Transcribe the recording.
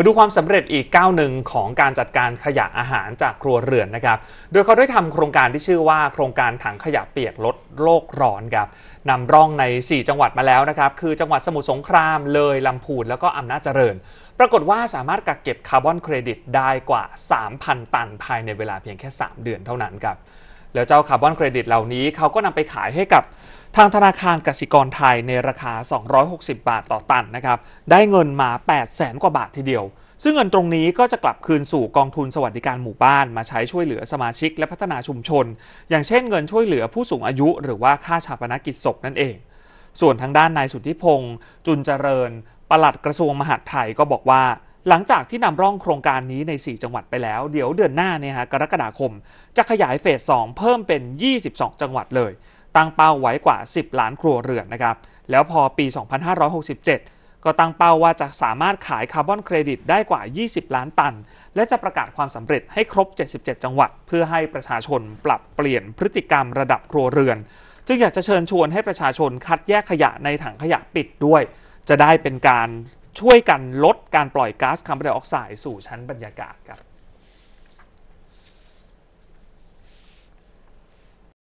มาดูความสำเร็จอีกก้าวหนึ่งของการจัดการขยะอาหารจากครัวเรือนนะครับ โดยเขาได้ทำโครงการที่ชื่อว่าโครงการถังขยะเปียกลดโลกร้อนครับนำร่องใน 4 จังหวัดมาแล้วนะครับ คือจังหวัดสมุทรสงคราม เลยลำพูนแล้วก็อำนาจเจริญ ปรากฏว่าสามารถกักเก็บคาร์บอนเครดิตได้กว่า 3,000 ตันภายในเวลาเพียงแค่ 3 เดือนเท่านั้นครับแล้วเจ้าคาร์บอนเครดิตเหล่านี้เขาก็นำไปขายให้กับทางธนาคารกสิกรไทยในราคา 260 บาทต่อตันนะครับ ได้เงินมา 8 0 0แสนกว่าบาททีเดียว ซึ่งเงินตรงนี้ก็จะกลับคืนสู่กองทุนสวัสดิการหมู่บ้านมาใช้ช่วยเหลือสมาชิกและพัฒนาชุมชน อย่างเช่นเงินช่วยเหลือผู้สูงอายุหรือว่าค่าชาปนกิจศพนั่นเอง ส่วนทางด้านนายสุทธิพงศ์จุนเจริญ ปลัดกระทรวงมหาดไทยก็บอกว่าหลังจากที่นำร่องโครงการนี้ใน 4 จังหวัดไปแล้ว เดี๋ยวเดือนหน้าเนี่ยฮะกรกฎาคม จะขยายเฟส 2 เพิ่มเป็น 22 จังหวัดเลย ตั้งเป้าไว้กว่า 10 ล้านครัวเรือนนะครับแล้วพอปี 2567 ก็ตั้งเป้าว่าจะสามารถขายคาร์บอนเครดิตได้กว่า 20 ล้านตัน และจะประกาศความสำเร็จให้ครบ 77 จังหวัด เพื่อให้ประชาชนปรับเปลี่ยนพฤติกรรมระดับครัวเรือนจึงอยากจะเชิญชวนให้ประชาชนคัดแยกขยะในถังขยะปิดด้วย จะได้เป็นการช่วยกันลดการปล่อยก๊าซคาร์บอนไดออกไซด์สู่ชั้นบรรยากาศครับ